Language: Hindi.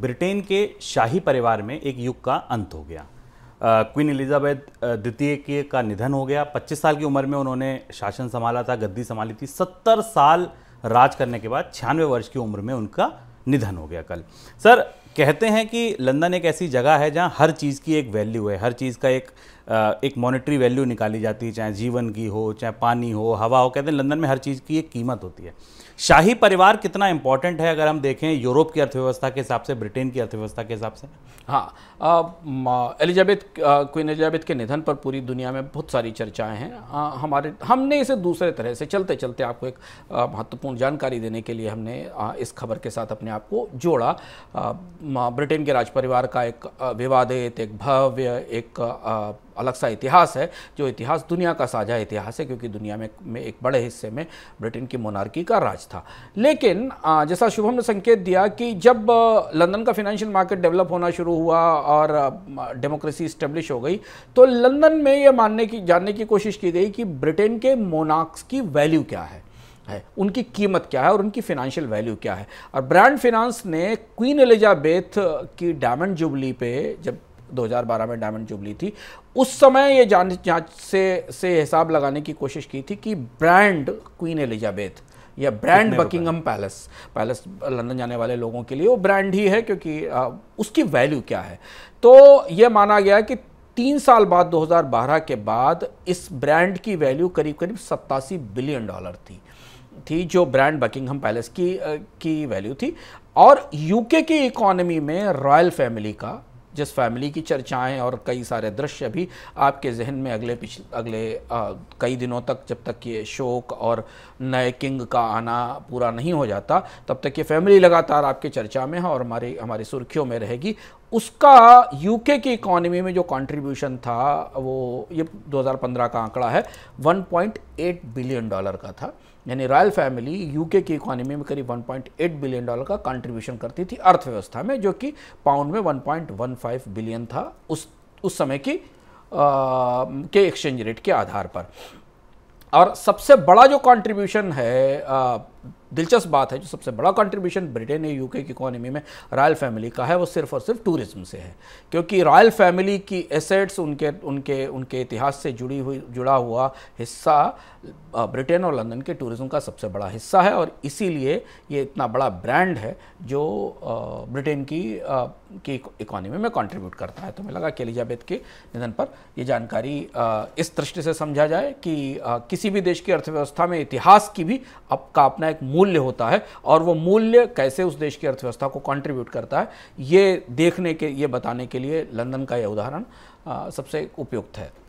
ब्रिटेन के शाही परिवार में एक युग का अंत हो गया क्वीन एलिजाबेथ द्वितीय के का निधन हो गया 25 साल की उम्र में उन्होंने शासन संभाला था गद्दी संभाली थी 70 साल राज करने के बाद छियानवे वर्ष की उम्र में उनका निधन हो गया कल सर कहते हैं कि लंदन एक ऐसी जगह है जहाँ हर चीज़ की एक वैल्यू है हर चीज़ का एक एक मॉनेटरी वैल्यू निकाली जाती है चाहे जीवन की हो चाहे पानी हो हवा हो कहते हैं लंदन में हर चीज़ की एक कीमत होती है शाही परिवार कितना इम्पॉर्टेंट है अगर हम देखें यूरोप की अर्थव्यवस्था के हिसाब से ब्रिटेन की अर्थव्यवस्था के हिसाब से हाँ एलिजाबेथ क्वीन एलिजाबेथ के निधन पर पूरी दुनिया में बहुत सारी चर्चाएं हैं आ, हमारे हमने इसे दूसरे तरह से चलते चलते आपको एक महत्वपूर्ण जानकारी देने के लिए हमने आ, इस खबर के साथ अपने आप को जोड़ा आ, ब्रिटेन के राज परिवार का एक विवादित एक भव्य एक अलग सा इतिहास है जो इतिहास दुनिया का साझा इतिहास है क्योंकि दुनिया में, में एक बड़े हिस्से में ब्रिटेन की मोनार्की का राज था लेकिन जैसा शुभम ने संकेत दिया कि जब लंदन का फिनेंशियल मार्केट डेवलप होना शुरू हुआ और डेमोक्रेसी स्टेब्लिश हो गई तो लंदन में ये मानने की जानने की कोशिश की गई कि ब्रिटेन के मोनार्क्स की वैल्यू क्या है है उनकी कीमत क्या है और उनकी फिनेंशियल वैल्यू क्या है और ब्रांड फिनांस ने क्वीन एलिजाबेथ की डायमंड जुबली पे जब 2012 में डायमंड जुबली थी उस समय ये जांच जांच से से हिसाब लगाने की कोशिश की थी कि ब्रांड क्वीन एलिजाबेथ या brand Buckingham Palace Palace London जाने वाले लोगों के लिए वो ब्रांड ही है क्योंकि आ, उसकी वैल्यू क्या है तो ये माना गया कि तीन साल बाद 2012 के बाद इस ब्रांड की वैल्यू करीब करीब सत्तासी बिलियन डॉलर थी थी जो ब्रांड बकिंगहम पैलेस की की वैल्यू थी और यूके की इकोनॉमी में रॉयल फैमिली का जिस फैमिली की चर्चाएं और कई सारे दृश्य भी आपके जहन में अगले पिछले अगले आ, कई दिनों तक जब तक ये शोक और नए किंग का आना पूरा नहीं हो जाता तब तक ये फैमिली लगातार आपके चर्चा में है और हमारी हमारी सुर्खियों में रहेगी उसका यूके की इकोनॉमी में जो कंट्रीब्यूशन था वो ये 2015 का आंकड़ा है 1.8 बिलियन डॉलर का था यानी रॉयल फैमिली यूके की इकोनॉमी में करीब 1.8 बिलियन डॉलर का कंट्रीब्यूशन करती थी अर्थव्यवस्था में जो कि पाउंड में 1.15 बिलियन था उस उस समय की आ, के एक्सचेंज रेट के आधार पर और सबसे बड़ा जो कॉन्ट्रीब्यूशन है आ, दिलचस्प बात है जो सबसे बड़ा कंट्रीब्यूशन ब्रिटेन या यूके की इकोनॉमी में रॉयल फैमिली का है वो सिर्फ और सिर्फ टूरिज्म से है क्योंकि रॉयल फैमिली की एसेट्स उनके उनके उनके इतिहास से जुड़ी हुई जुड़ा हुआ हिस्सा ब्रिटेन और लंदन के टूरिज्म का सबसे बड़ा हिस्सा है और इसीलिए ये इतना बड़ा ब्रांड है जो ब्रिटेन की की इकोनॉमी में कंट्रीब्यूट करता है तो मैं लगा कि एलिजाबेथ के निधन पर ये जानकारी इस दृष्टि से समझा जाए कि किसी भी देश की अर्थव्यवस्था में इतिहास की भी अब का अपना एक मूल्य होता है और वो मूल्य कैसे उस देश की अर्थव्यवस्था को कंट्रीब्यूट करता है ये देखने के ये बताने के लिए लंदन का यह उदाहरण सबसे उपयुक्त है